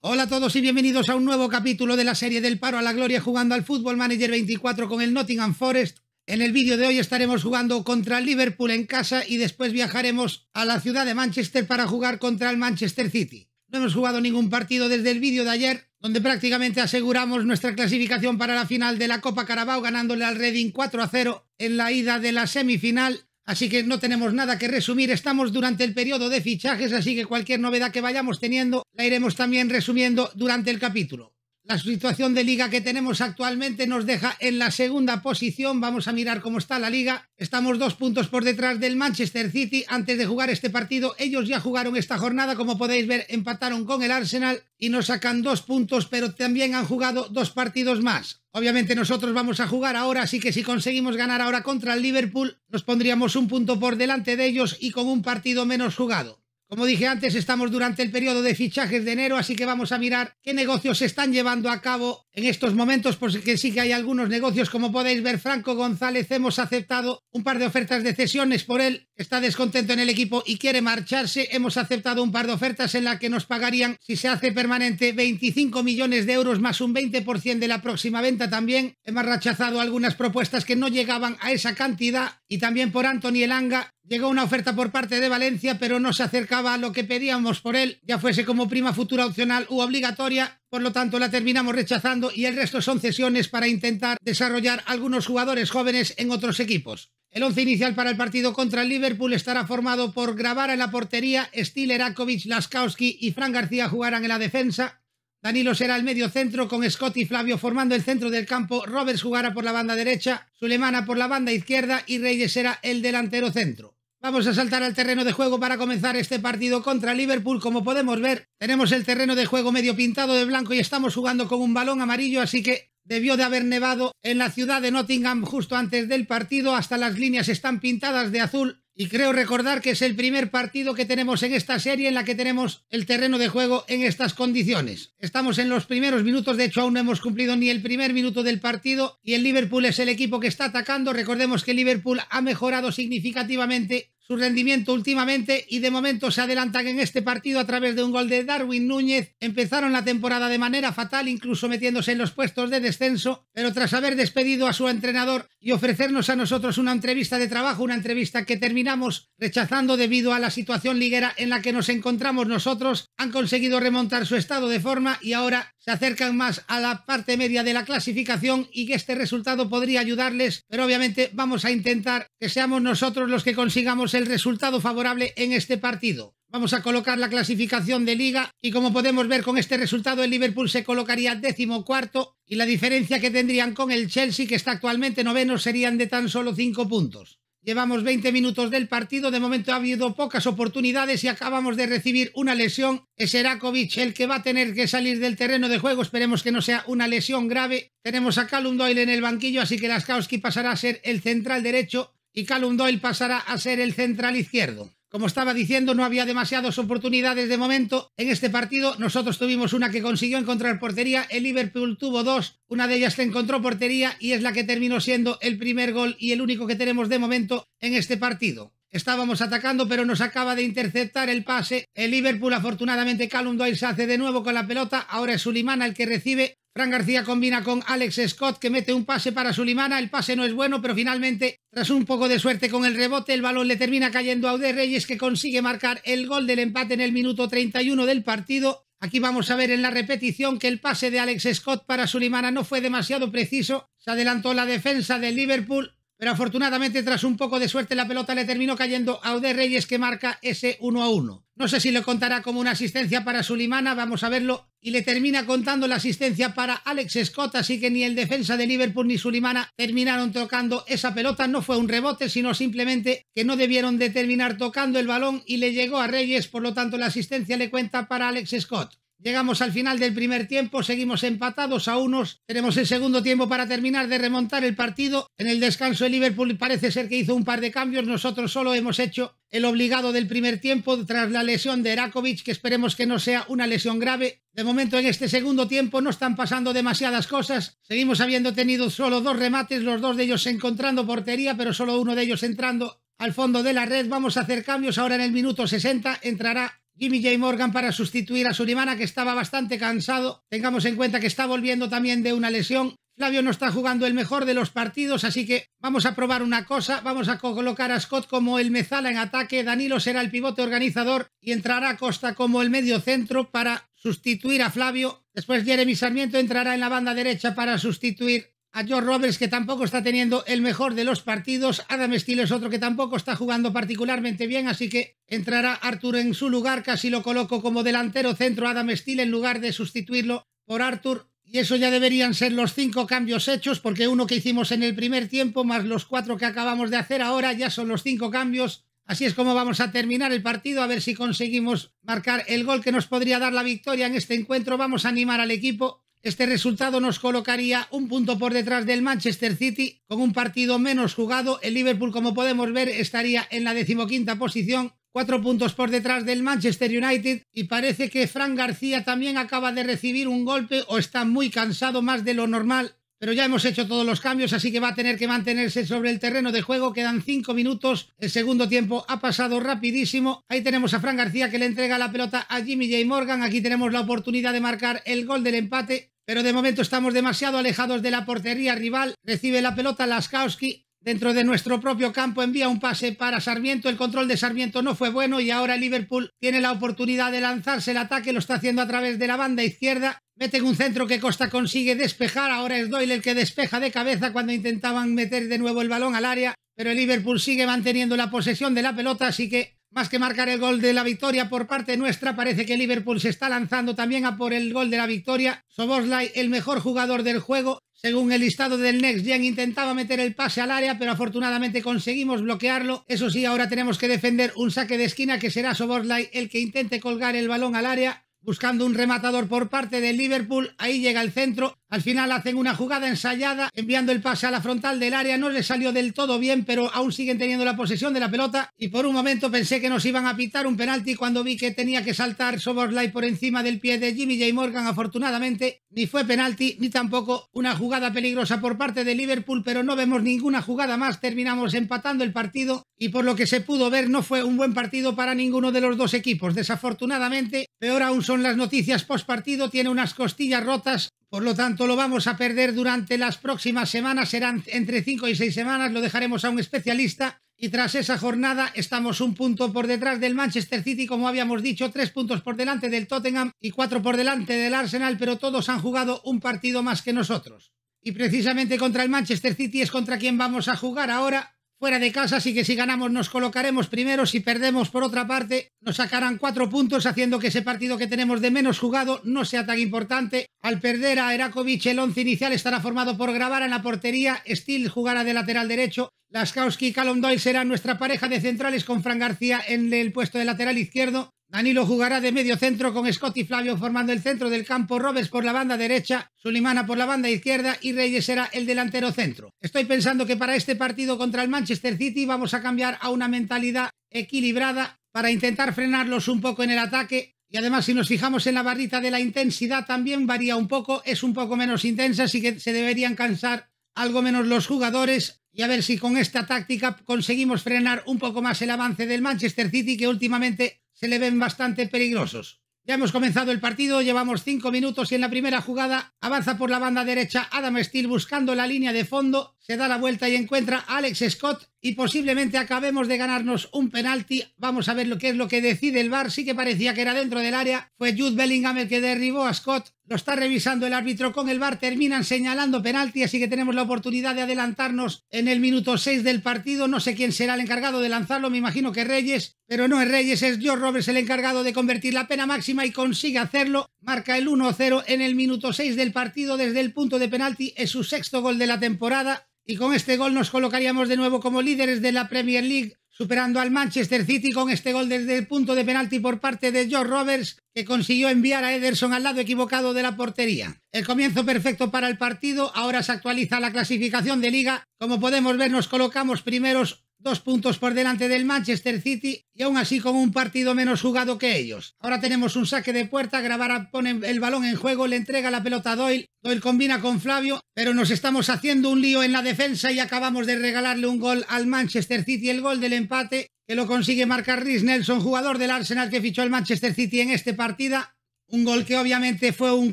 Hola a todos y bienvenidos a un nuevo capítulo de la serie del paro a la gloria jugando al Fútbol Manager 24 con el Nottingham Forest. En el vídeo de hoy estaremos jugando contra el Liverpool en casa y después viajaremos a la ciudad de Manchester para jugar contra el Manchester City. No hemos jugado ningún partido desde el vídeo de ayer, donde prácticamente aseguramos nuestra clasificación para la final de la Copa Carabao ganándole al Reading 4 a 0 en la ida de la semifinal Así que no tenemos nada que resumir, estamos durante el periodo de fichajes, así que cualquier novedad que vayamos teniendo la iremos también resumiendo durante el capítulo. La situación de liga que tenemos actualmente nos deja en la segunda posición. Vamos a mirar cómo está la liga. Estamos dos puntos por detrás del Manchester City. Antes de jugar este partido, ellos ya jugaron esta jornada. Como podéis ver, empataron con el Arsenal y nos sacan dos puntos, pero también han jugado dos partidos más. Obviamente nosotros vamos a jugar ahora, así que si conseguimos ganar ahora contra el Liverpool, nos pondríamos un punto por delante de ellos y con un partido menos jugado. Como dije antes, estamos durante el periodo de fichajes de enero, así que vamos a mirar qué negocios se están llevando a cabo en estos momentos, porque pues, sí que hay algunos negocios, como podéis ver, Franco González, hemos aceptado un par de ofertas de cesiones por él, está descontento en el equipo y quiere marcharse, hemos aceptado un par de ofertas en las que nos pagarían, si se hace permanente, 25 millones de euros más un 20% de la próxima venta también, hemos rechazado algunas propuestas que no llegaban a esa cantidad y también por Anthony Elanga, Llegó una oferta por parte de Valencia, pero no se acercaba a lo que pedíamos por él, ya fuese como prima futura opcional u obligatoria. Por lo tanto, la terminamos rechazando y el resto son cesiones para intentar desarrollar algunos jugadores jóvenes en otros equipos. El once inicial para el partido contra el Liverpool estará formado por Gravara en la portería, Stilerakovic, Laskowski y Fran García jugarán en la defensa. Danilo será el medio centro con Scott y Flavio formando el centro del campo, Roberts jugará por la banda derecha, Sulemana por la banda izquierda y Reyes será el delantero centro. Vamos a saltar al terreno de juego para comenzar este partido contra Liverpool. Como podemos ver, tenemos el terreno de juego medio pintado de blanco y estamos jugando con un balón amarillo, así que debió de haber nevado en la ciudad de Nottingham justo antes del partido. Hasta las líneas están pintadas de azul y creo recordar que es el primer partido que tenemos en esta serie en la que tenemos el terreno de juego en estas condiciones. Estamos en los primeros minutos, de hecho aún no hemos cumplido ni el primer minuto del partido y el Liverpool es el equipo que está atacando. Recordemos que Liverpool ha mejorado significativamente su rendimiento últimamente y de momento se adelantan en este partido a través de un gol de Darwin Núñez. Empezaron la temporada de manera fatal, incluso metiéndose en los puestos de descenso, pero tras haber despedido a su entrenador y ofrecernos a nosotros una entrevista de trabajo, una entrevista que terminamos rechazando debido a la situación liguera en la que nos encontramos nosotros, han conseguido remontar su estado de forma y ahora se acercan más a la parte media de la clasificación y que este resultado podría ayudarles, pero obviamente vamos a intentar que seamos nosotros los que consigamos el resultado favorable en este partido. Vamos a colocar la clasificación de liga y como podemos ver con este resultado el Liverpool se colocaría décimo cuarto y la diferencia que tendrían con el Chelsea que está actualmente noveno serían de tan solo cinco puntos. Llevamos 20 minutos del partido, de momento ha habido pocas oportunidades y acabamos de recibir una lesión. Es Erakovic el que va a tener que salir del terreno de juego, esperemos que no sea una lesión grave. Tenemos a Calum Doyle en el banquillo, así que Laskowski pasará a ser el central derecho y Calum Doyle pasará a ser el central izquierdo. Como estaba diciendo, no había demasiadas oportunidades de momento en este partido. Nosotros tuvimos una que consiguió encontrar portería, el Liverpool tuvo dos, una de ellas que encontró portería y es la que terminó siendo el primer gol y el único que tenemos de momento en este partido. Estábamos atacando, pero nos acaba de interceptar el pase. El Liverpool, afortunadamente, Calum Doyle se hace de nuevo con la pelota. Ahora es Sulimana el que recibe. Fran García combina con Alex Scott que mete un pase para Sulimana, el pase no es bueno, pero finalmente, tras un poco de suerte con el rebote, el balón le termina cayendo a ode Reyes que consigue marcar el gol del empate en el minuto 31 del partido. Aquí vamos a ver en la repetición que el pase de Alex Scott para Sulimana no fue demasiado preciso, se adelantó la defensa del Liverpool, pero afortunadamente tras un poco de suerte la pelota le terminó cayendo a ode Reyes que marca ese 1 a 1. No sé si lo contará como una asistencia para Sulimana, vamos a verlo y le termina contando la asistencia para Alex Scott, así que ni el defensa de Liverpool ni Sulimana terminaron tocando esa pelota, no fue un rebote, sino simplemente que no debieron de terminar tocando el balón y le llegó a Reyes, por lo tanto la asistencia le cuenta para Alex Scott. Llegamos al final del primer tiempo, seguimos empatados a unos. Tenemos el segundo tiempo para terminar de remontar el partido. En el descanso el Liverpool parece ser que hizo un par de cambios, nosotros solo hemos hecho el obligado del primer tiempo tras la lesión de Erakovic, que esperemos que no sea una lesión grave. De momento en este segundo tiempo no están pasando demasiadas cosas. Seguimos habiendo tenido solo dos remates, los dos de ellos encontrando portería, pero solo uno de ellos entrando al fondo de la red. Vamos a hacer cambios. Ahora en el minuto 60 entrará Jimmy J. Morgan para sustituir a Surimana, que estaba bastante cansado. Tengamos en cuenta que está volviendo también de una lesión. Flavio no está jugando el mejor de los partidos, así que vamos a probar una cosa. Vamos a colocar a Scott como el mezala en ataque. Danilo será el pivote organizador y entrará Costa como el medio centro para sustituir a Flavio. Después Jeremy Sarmiento entrará en la banda derecha para sustituir a George Roberts, que tampoco está teniendo el mejor de los partidos. Adam Steele es otro que tampoco está jugando particularmente bien, así que entrará Arthur en su lugar. Casi lo coloco como delantero centro Adam Steele en lugar de sustituirlo por Arthur. Y eso ya deberían ser los cinco cambios hechos, porque uno que hicimos en el primer tiempo, más los cuatro que acabamos de hacer ahora, ya son los cinco cambios. Así es como vamos a terminar el partido, a ver si conseguimos marcar el gol que nos podría dar la victoria en este encuentro. Vamos a animar al equipo este resultado nos colocaría un punto por detrás del Manchester City, con un partido menos jugado. El Liverpool, como podemos ver, estaría en la decimoquinta posición, cuatro puntos por detrás del Manchester United. Y parece que Fran García también acaba de recibir un golpe o está muy cansado más de lo normal pero ya hemos hecho todos los cambios, así que va a tener que mantenerse sobre el terreno de juego. Quedan cinco minutos. El segundo tiempo ha pasado rapidísimo. Ahí tenemos a Fran García que le entrega la pelota a Jimmy J. Morgan. Aquí tenemos la oportunidad de marcar el gol del empate. Pero de momento estamos demasiado alejados de la portería rival. Recibe la pelota Laskowski dentro de nuestro propio campo envía un pase para Sarmiento, el control de Sarmiento no fue bueno y ahora Liverpool tiene la oportunidad de lanzarse el ataque, lo está haciendo a través de la banda izquierda, Meten un centro que Costa consigue despejar. Ahora es Doyle el que despeja de cabeza cuando intentaban meter de nuevo el balón al área. Pero el Liverpool sigue manteniendo la posesión de la pelota, así que más que marcar el gol de la victoria por parte nuestra, parece que Liverpool se está lanzando también a por el gol de la victoria. Soboslai, el mejor jugador del juego, según el listado del Next Gen, intentaba meter el pase al área, pero afortunadamente conseguimos bloquearlo. Eso sí, ahora tenemos que defender un saque de esquina que será Soboslai el que intente colgar el balón al área buscando un rematador por parte del Liverpool. Ahí llega el centro al final hacen una jugada ensayada, enviando el pase a la frontal del área, no les salió del todo bien, pero aún siguen teniendo la posesión de la pelota y por un momento pensé que nos iban a pitar un penalti cuando vi que tenía que saltar Soboslai por encima del pie de Jimmy J. Morgan, afortunadamente ni fue penalti ni tampoco una jugada peligrosa por parte de Liverpool, pero no vemos ninguna jugada más, terminamos empatando el partido y por lo que se pudo ver no fue un buen partido para ninguno de los dos equipos, desafortunadamente, peor aún son las noticias post partido, tiene unas costillas rotas por lo tanto, lo vamos a perder durante las próximas semanas, serán entre 5 y 6 semanas, lo dejaremos a un especialista. Y tras esa jornada estamos un punto por detrás del Manchester City, como habíamos dicho, tres puntos por delante del Tottenham y cuatro por delante del Arsenal, pero todos han jugado un partido más que nosotros. Y precisamente contra el Manchester City es contra quien vamos a jugar ahora, fuera de casa, así que si ganamos nos colocaremos primero, si perdemos por otra parte nos sacarán cuatro puntos haciendo que ese partido que tenemos de menos jugado no sea tan importante. Al perder a Erakovic el once inicial estará formado por Grabar en la portería, Steele jugará de lateral derecho, Laskowski y Callum Doyle serán nuestra pareja de centrales con Fran García en el puesto de lateral izquierdo, Danilo jugará de medio centro con Scott y Flavio formando el centro del campo, Roberts por la banda derecha, Sulimana por la banda izquierda y Reyes será el delantero centro. Estoy pensando que para este partido contra el Manchester City vamos a cambiar a una mentalidad equilibrada para intentar frenarlos un poco en el ataque. Y además si nos fijamos en la barrita de la intensidad también varía un poco, es un poco menos intensa, así que se deberían cansar algo menos los jugadores y a ver si con esta táctica conseguimos frenar un poco más el avance del Manchester City que últimamente se le ven bastante peligrosos. Ya hemos comenzado el partido, llevamos cinco minutos y en la primera jugada avanza por la banda derecha Adam Steele buscando la línea de fondo se da la vuelta y encuentra a Alex Scott y posiblemente acabemos de ganarnos un penalti. Vamos a ver lo que es lo que decide el VAR. Sí que parecía que era dentro del área. Fue Jude Bellingham el que derribó a Scott. Lo está revisando el árbitro con el VAR. Terminan señalando penalti, así que tenemos la oportunidad de adelantarnos en el minuto 6 del partido. No sé quién será el encargado de lanzarlo. Me imagino que Reyes, pero no es Reyes, es George Roberts el encargado de convertir la pena máxima y consigue hacerlo. Marca el 1-0 en el minuto 6 del partido desde el punto de penalti. Es su sexto gol de la temporada y con este gol nos colocaríamos de nuevo como líderes de la Premier League, superando al Manchester City con este gol desde el punto de penalti por parte de George Roberts, que consiguió enviar a Ederson al lado equivocado de la portería. El comienzo perfecto para el partido, ahora se actualiza la clasificación de liga, como podemos ver nos colocamos primeros dos puntos por delante del Manchester City y aún así con un partido menos jugado que ellos. Ahora tenemos un saque de puerta, Gravara pone el balón en juego, le entrega la pelota a Doyle, Doyle combina con Flavio, pero nos estamos haciendo un lío en la defensa y acabamos de regalarle un gol al Manchester City, el gol del empate que lo consigue marcar Rhys Nelson, jugador del Arsenal que fichó el Manchester City en este partida. Un gol que obviamente fue un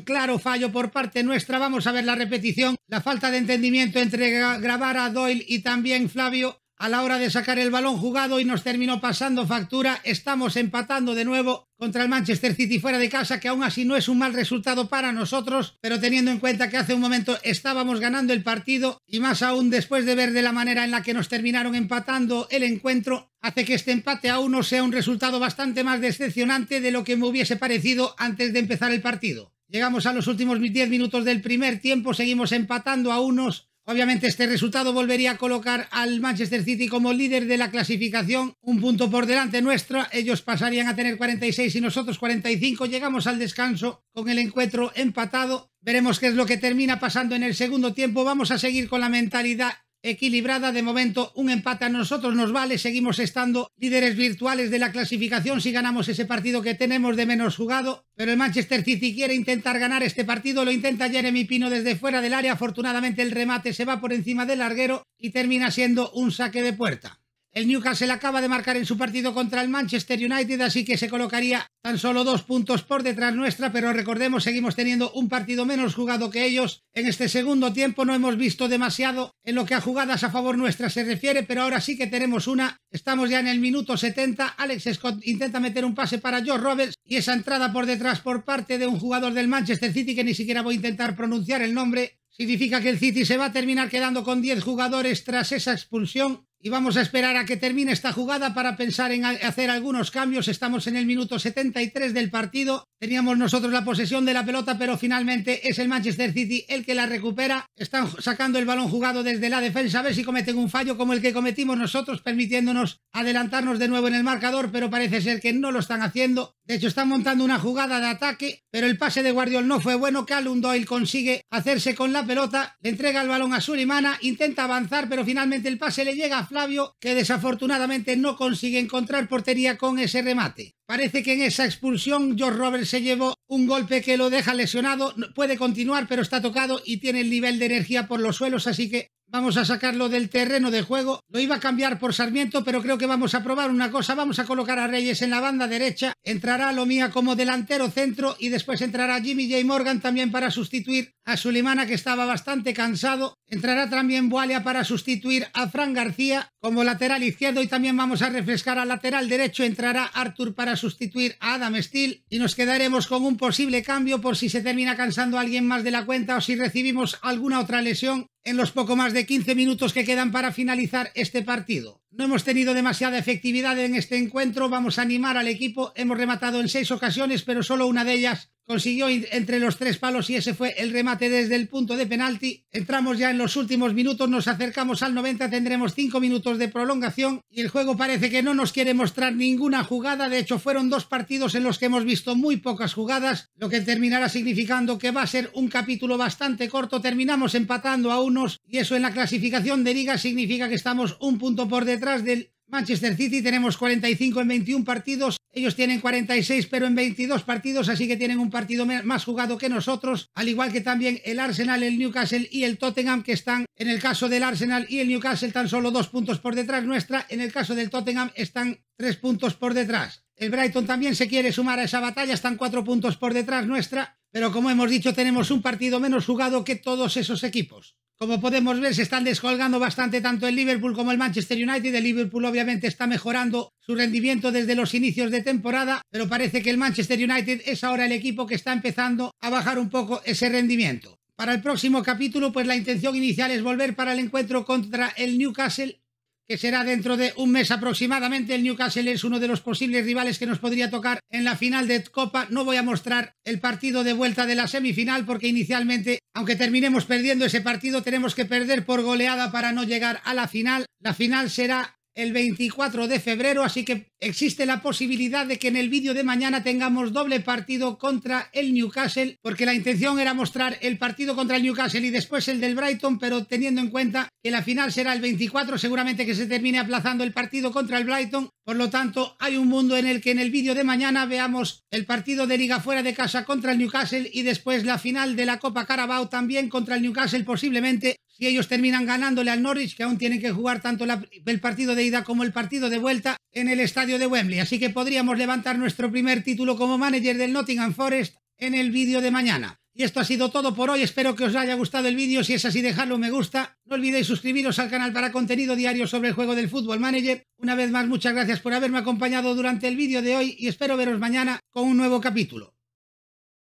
claro fallo por parte nuestra. Vamos a ver la repetición. La falta de entendimiento entre Gravara, Doyle y también Flavio a la hora de sacar el balón jugado y nos terminó pasando factura. Estamos empatando de nuevo contra el Manchester City fuera de casa, que aún así no es un mal resultado para nosotros, pero teniendo en cuenta que hace un momento estábamos ganando el partido y más aún después de ver de la manera en la que nos terminaron empatando el encuentro, hace que este empate a no sea un resultado bastante más decepcionante de lo que me hubiese parecido antes de empezar el partido. Llegamos a los últimos 10 minutos del primer tiempo, seguimos empatando a unos Obviamente este resultado volvería a colocar al Manchester City como líder de la clasificación, un punto por delante nuestro, ellos pasarían a tener 46 y nosotros 45, llegamos al descanso con el encuentro empatado, veremos qué es lo que termina pasando en el segundo tiempo, vamos a seguir con la mentalidad equilibrada de momento, un empate a nosotros nos vale, seguimos estando líderes virtuales de la clasificación si ganamos ese partido que tenemos de menos jugado, pero el Manchester City quiere intentar ganar este partido, lo intenta Jeremy Pino desde fuera del área, afortunadamente el remate se va por encima del larguero y termina siendo un saque de puerta. El Newcastle acaba de marcar en su partido contra el Manchester United, así que se colocaría tan solo dos puntos por detrás nuestra, pero recordemos, seguimos teniendo un partido menos jugado que ellos. En este segundo tiempo no hemos visto demasiado en lo que a jugadas a favor nuestra se refiere, pero ahora sí que tenemos una. Estamos ya en el minuto 70. Alex Scott intenta meter un pase para Joe Roberts y esa entrada por detrás por parte de un jugador del Manchester City que ni siquiera voy a intentar pronunciar el nombre. Significa que el City se va a terminar quedando con 10 jugadores tras esa expulsión y vamos a esperar a que termine esta jugada para pensar en hacer algunos cambios. Estamos en el minuto 73 del partido Teníamos nosotros la posesión de la pelota, pero finalmente es el Manchester City el que la recupera. Están sacando el balón jugado desde la defensa, a ver si cometen un fallo como el que cometimos nosotros, permitiéndonos adelantarnos de nuevo en el marcador, pero parece ser que no lo están haciendo. De hecho, están montando una jugada de ataque, pero el pase de Guardiol no fue bueno. Calum Doyle consigue hacerse con la pelota, le entrega el balón a Sulimana, intenta avanzar, pero finalmente el pase le llega a Flavio, que desafortunadamente no consigue encontrar portería con ese remate. Parece que en esa expulsión George Roberts se llevó un golpe que lo deja lesionado, puede continuar pero está tocado y tiene el nivel de energía por los suelos, así que Vamos a sacarlo del terreno de juego. Lo iba a cambiar por Sarmiento, pero creo que vamos a probar una cosa. Vamos a colocar a Reyes en la banda derecha. Entrará Lomía como delantero centro y después entrará Jimmy J. Morgan también para sustituir a Sulimana, que estaba bastante cansado. Entrará también Boalia para sustituir a Fran García como lateral izquierdo y también vamos a refrescar al lateral derecho. Entrará Arthur para sustituir a Adam Steele y nos quedaremos con un posible cambio por si se termina cansando alguien más de la cuenta o si recibimos alguna otra lesión en los poco más de 15 minutos que quedan para finalizar este partido. No hemos tenido demasiada efectividad en este encuentro, vamos a animar al equipo, hemos rematado en seis ocasiones, pero solo una de ellas consiguió entre los tres palos y ese fue el remate desde el punto de penalti. Entramos ya en los últimos minutos, nos acercamos al 90, tendremos 5 minutos de prolongación y el juego parece que no nos quiere mostrar ninguna jugada, de hecho fueron dos partidos en los que hemos visto muy pocas jugadas, lo que terminará significando que va a ser un capítulo bastante corto, terminamos empatando a unos y eso en la clasificación de liga significa que estamos un punto por detrás del Manchester City tenemos 45 en 21 partidos, ellos tienen 46, pero en 22 partidos, así que tienen un partido más jugado que nosotros, al igual que también el Arsenal, el Newcastle y el Tottenham, que están, en el caso del Arsenal y el Newcastle, tan solo dos puntos por detrás nuestra, en el caso del Tottenham están tres puntos por detrás. El Brighton también se quiere sumar a esa batalla, están cuatro puntos por detrás nuestra, pero como hemos dicho, tenemos un partido menos jugado que todos esos equipos. Como podemos ver, se están descolgando bastante tanto el Liverpool como el Manchester United. El Liverpool obviamente está mejorando su rendimiento desde los inicios de temporada, pero parece que el Manchester United es ahora el equipo que está empezando a bajar un poco ese rendimiento. Para el próximo capítulo, pues la intención inicial es volver para el encuentro contra el Newcastle que será dentro de un mes aproximadamente. El Newcastle es uno de los posibles rivales que nos podría tocar en la final de Copa. No voy a mostrar el partido de vuelta de la semifinal porque inicialmente, aunque terminemos perdiendo ese partido, tenemos que perder por goleada para no llegar a la final. La final será el 24 de febrero, así que existe la posibilidad de que en el vídeo de mañana tengamos doble partido contra el Newcastle, porque la intención era mostrar el partido contra el Newcastle y después el del Brighton, pero teniendo en cuenta que la final será el 24, seguramente que se termine aplazando el partido contra el Brighton, por lo tanto hay un mundo en el que en el vídeo de mañana veamos el partido de liga fuera de casa contra el Newcastle y después la final de la Copa Carabao también contra el Newcastle posiblemente si ellos terminan ganándole al Norwich, que aún tienen que jugar tanto el partido de ida como el partido de vuelta en el estadio de Wembley. Así que podríamos levantar nuestro primer título como manager del Nottingham Forest en el vídeo de mañana. Y esto ha sido todo por hoy, espero que os haya gustado el vídeo, si es así dejadlo un me gusta, no olvidéis suscribiros al canal para contenido diario sobre el juego del fútbol manager. Una vez más muchas gracias por haberme acompañado durante el vídeo de hoy y espero veros mañana con un nuevo capítulo.